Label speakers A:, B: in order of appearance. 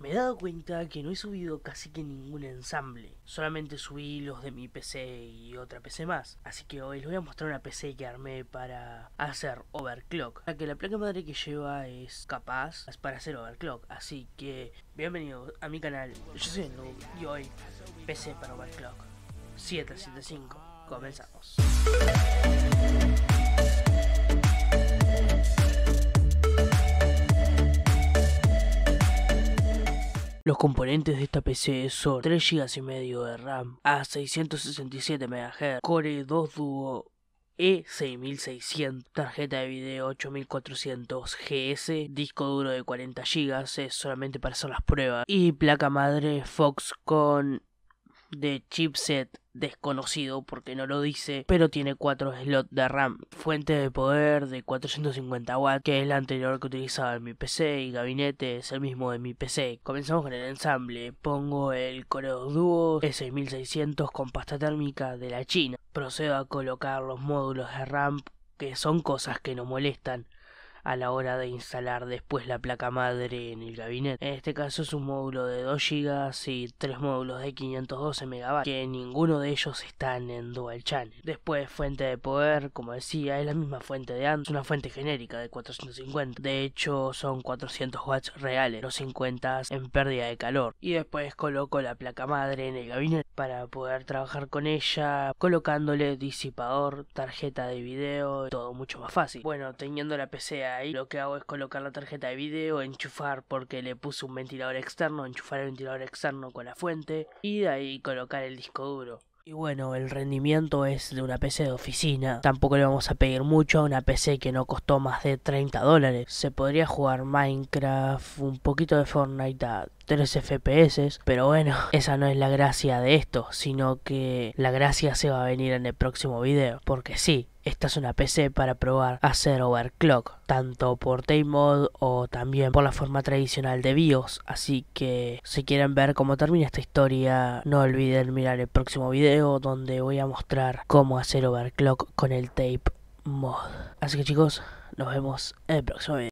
A: Me he dado cuenta que no he subido casi que ningún ensamble, solamente subí los de mi PC y otra PC más, así que hoy les voy a mostrar una PC que armé para hacer overclock, ya que la placa madre que lleva es capaz para hacer overclock, así que bienvenidos a mi canal, yo soy Noob y hoy PC para overclock 775, comenzamos. Los componentes de esta PC son 3 GB y medio de RAM a 667 MHz, Core 2 Duo E6600, tarjeta de video 8400 GS, disco duro de 40 GB, es solamente para hacer las pruebas, y placa madre Fox con de chipset desconocido porque no lo dice, pero tiene 4 slots de RAM, fuente de poder de 450 watts, que es la anterior que utilizaba en mi PC y gabinete es el mismo de mi PC. Comenzamos con el ensamble, pongo el Coreo Duo E6600 con pasta térmica de la China, procedo a colocar los módulos de RAM que son cosas que no molestan a la hora de instalar después la placa madre en el gabinete. En este caso es un módulo de 2 GB y 3 módulos de 512 MB, que ninguno de ellos están en dual channel. Después, fuente de poder, como decía, es la misma fuente de antes, una fuente genérica de 450. De hecho, son 400 watts reales, los 50 en pérdida de calor. Y después coloco la placa madre en el gabinete para poder trabajar con ella, colocándole disipador, tarjeta de video, todo mucho más fácil. Bueno, teniendo la PC ahí lo que hago es colocar la tarjeta de video, enchufar porque le puse un ventilador externo, enchufar el ventilador externo con la fuente y de ahí colocar el disco duro. Y bueno, el rendimiento es de una PC de oficina. Tampoco le vamos a pedir mucho a una PC que no costó más de 30 dólares. Se podría jugar Minecraft, un poquito de Fortnite, 3 FPS, pero bueno, esa no es la gracia de esto, sino que la gracia se va a venir en el próximo video, porque sí, esta es una PC para probar hacer overclock, tanto por tape mod o también por la forma tradicional de BIOS. Así que si quieren ver cómo termina esta historia, no olviden mirar el próximo video donde voy a mostrar cómo hacer overclock con el tape mod. Así que chicos, nos vemos en el próximo video.